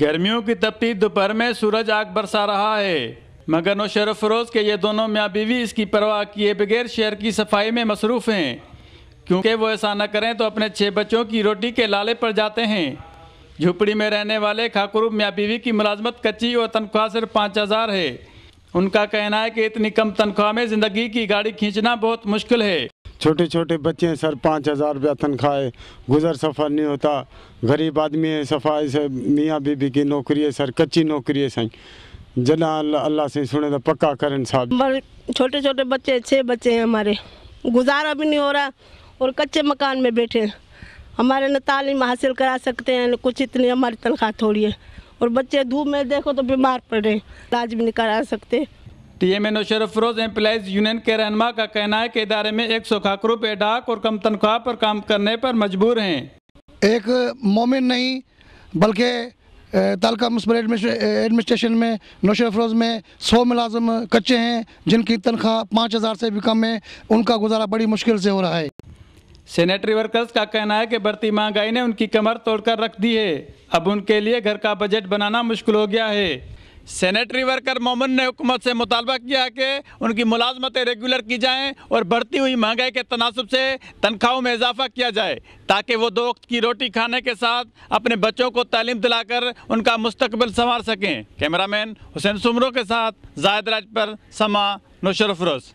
गर्मियों की तपती दोपहर में सूरज आग बरसा रहा है मगर नौशर फरोज के ये दोनों मियाँ बीवी इसकी परवाह किए बगैर शहर की सफाई में मसरूफ़ हैं क्योंकि वो ऐसा न करें तो अपने छः बच्चों की रोटी के लाले पर जाते हैं झुपड़ी में रहने वाले खाकुरू मियाँ बीवी की मुलाजमत कच्ची और तनख्वाह सिर्फ पाँच हज़ार है उनका कहना है कि इतनी कम तनख्वाह में ज़िंदगी की गाड़ी खींचना बहुत मुश्किल है छोटे छोटे बच्चे हैं सर पाँच हज़ार रुपया तनख्वाह है गुजर सफ़र नहीं होता गरीब आदमी है सफ़ाई से मियाँ बीबी की नौकरी है सर कच्ची नौकरी है सही जना अल्लाह से सुने तो पक्का करें साहब छोटे छोटे बच्चे छः बच्चे हैं हमारे गुजारा भी नहीं हो रहा और कच्चे मकान में बैठे हैं हमारे न तालीम हासिल करा सकते हैं कुछ इतनी हमारी तनख्वाह थोड़ी है और बच्चे धूप में देखो तो बीमार पड़ रहे हैं इलाज भी नहीं करा सकते M N Afroz employees union के रहनमा का कहना है कि इदारे में एक सौ खाक रुपये डाक और कम तनख्वाह पर काम करने पर मजबूर हैं एक मोमिन नहीं बल्कि तालका म्यूनसिपल एडमिनिस्ट्रेशन में नौशर अफरोज़ में सौ मुलाजम कच्चे हैं जिनकी तनख्वाह पाँच हज़ार से भी कम है उनका गुजारा बड़ी मुश्किल से हो रहा है सेनेटरी वर्कर्स का कहना है कि बढ़ती महंगाई ने उनकी कमर तोड़कर रख दी है अब उनके लिए घर का बजट बनाना मुश्किल हो गया है सेनेटरी वर्कर मोमन ने हुकूमत से मुतालबा किया कि उनकी मुलाजमतें रेगुलर की जाएँ और बढ़ती हुई महंगाई के तनासब से तनख्वाहों में इजाफा किया जाए ताकि वो दो वक्त की रोटी खाने के साथ अपने बच्चों को तालीम दिलाकर उनका मुस्तबिल संवार सकें कैमरामैन हुसैन सुमरों के साथ जायद राज पर समा नौशरफरोज़